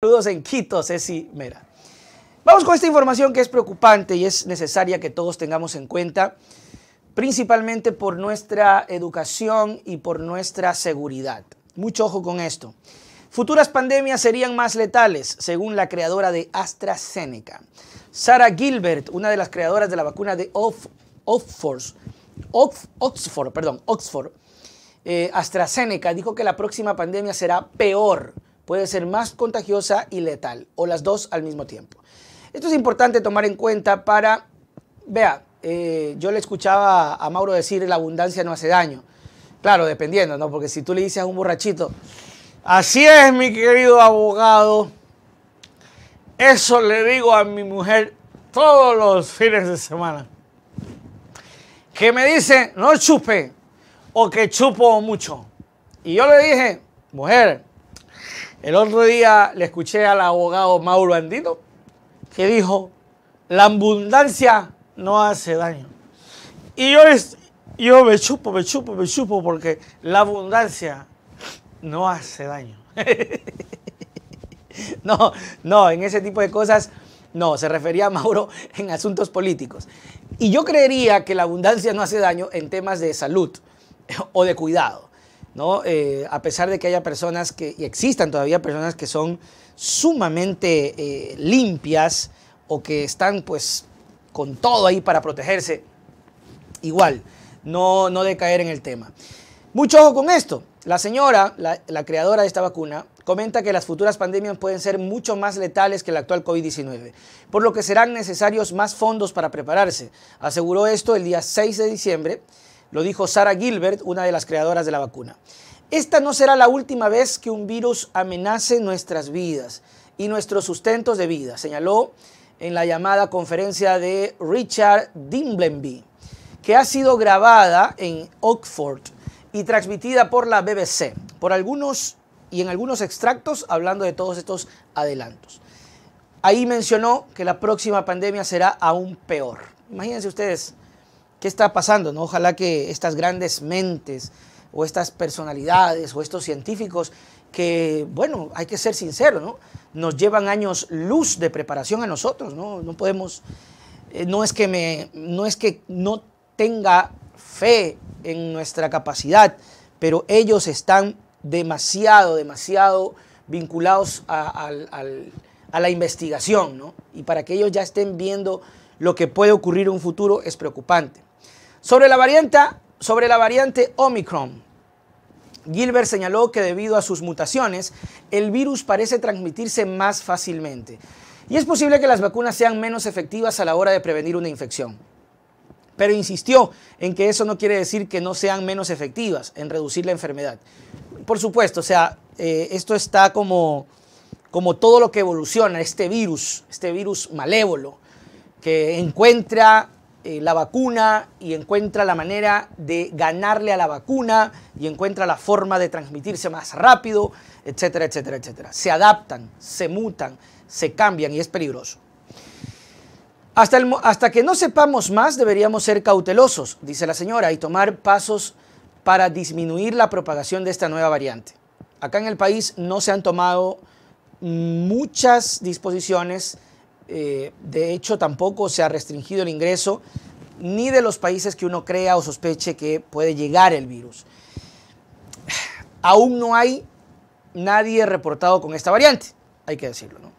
Saludos en Quito, Ceci Mera. Vamos con esta información que es preocupante y es necesaria que todos tengamos en cuenta, principalmente por nuestra educación y por nuestra seguridad. Mucho ojo con esto. Futuras pandemias serían más letales, según la creadora de AstraZeneca. Sarah Gilbert, una de las creadoras de la vacuna de Oxford, Oxford, perdón, Oxford eh, AstraZeneca, dijo que la próxima pandemia será peor puede ser más contagiosa y letal, o las dos al mismo tiempo. Esto es importante tomar en cuenta para, vea, eh, yo le escuchaba a Mauro decir la abundancia no hace daño. Claro, dependiendo, ¿no? Porque si tú le dices a un borrachito, así es mi querido abogado, eso le digo a mi mujer todos los fines de semana. Que me dice, no chupe, o que chupo mucho. Y yo le dije, mujer, el otro día le escuché al abogado Mauro Andino que dijo, la abundancia no hace daño. Y yo, yo me chupo, me chupo, me chupo porque la abundancia no hace daño. no, no, en ese tipo de cosas no, se refería a Mauro en asuntos políticos. Y yo creería que la abundancia no hace daño en temas de salud o de cuidado. Eh, a pesar de que haya personas que, existan todavía personas que son sumamente eh, limpias o que están pues con todo ahí para protegerse, igual, no, no decaer en el tema. Mucho ojo con esto. La señora, la, la creadora de esta vacuna, comenta que las futuras pandemias pueden ser mucho más letales que la actual COVID-19, por lo que serán necesarios más fondos para prepararse. Aseguró esto el día 6 de diciembre lo dijo Sarah Gilbert, una de las creadoras de la vacuna. Esta no será la última vez que un virus amenace nuestras vidas y nuestros sustentos de vida, señaló en la llamada conferencia de Richard Dimbleby, que ha sido grabada en Oxford y transmitida por la BBC, por algunos y en algunos extractos hablando de todos estos adelantos. Ahí mencionó que la próxima pandemia será aún peor. Imagínense ustedes qué está pasando, ¿no? Ojalá que estas grandes mentes o estas personalidades o estos científicos que, bueno, hay que ser sinceros, ¿no? Nos llevan años luz de preparación a nosotros, ¿no? No podemos, eh, no es que me, no es que no tenga fe en nuestra capacidad, pero ellos están demasiado, demasiado vinculados a, a la investigación, ¿no? Y para que ellos ya estén viendo lo que puede ocurrir en un futuro es preocupante. Sobre la variante, sobre la variante Omicron, Gilbert señaló que debido a sus mutaciones, el virus parece transmitirse más fácilmente y es posible que las vacunas sean menos efectivas a la hora de prevenir una infección. Pero insistió en que eso no quiere decir que no sean menos efectivas en reducir la enfermedad. Por supuesto, o sea, eh, esto está como, como todo lo que evoluciona, este virus, este virus malévolo, que encuentra eh, la vacuna y encuentra la manera de ganarle a la vacuna y encuentra la forma de transmitirse más rápido, etcétera, etcétera, etcétera. Se adaptan, se mutan, se cambian y es peligroso. Hasta, hasta que no sepamos más deberíamos ser cautelosos, dice la señora, y tomar pasos para disminuir la propagación de esta nueva variante. Acá en el país no se han tomado muchas disposiciones eh, de hecho, tampoco se ha restringido el ingreso ni de los países que uno crea o sospeche que puede llegar el virus. Aún no hay nadie reportado con esta variante, hay que decirlo, ¿no?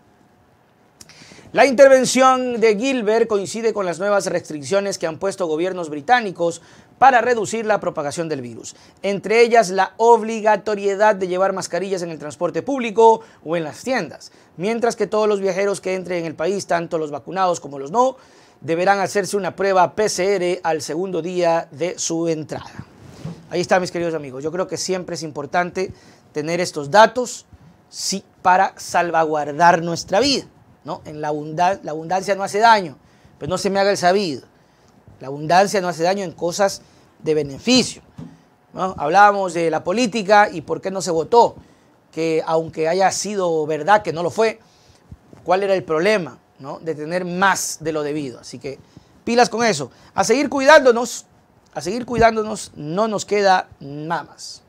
La intervención de Gilbert coincide con las nuevas restricciones que han puesto gobiernos británicos para reducir la propagación del virus, entre ellas la obligatoriedad de llevar mascarillas en el transporte público o en las tiendas, mientras que todos los viajeros que entren en el país, tanto los vacunados como los no, deberán hacerse una prueba PCR al segundo día de su entrada. Ahí está, mis queridos amigos. Yo creo que siempre es importante tener estos datos sí, para salvaguardar nuestra vida. ¿no? En la, abundancia, la abundancia no hace daño, pero no se me haga el sabido. La abundancia no hace daño en cosas de beneficio. ¿no? Hablábamos de la política y por qué no se votó, que aunque haya sido verdad que no lo fue, ¿cuál era el problema ¿no? de tener más de lo debido? Así que pilas con eso. A seguir cuidándonos, a seguir cuidándonos, no nos queda nada más.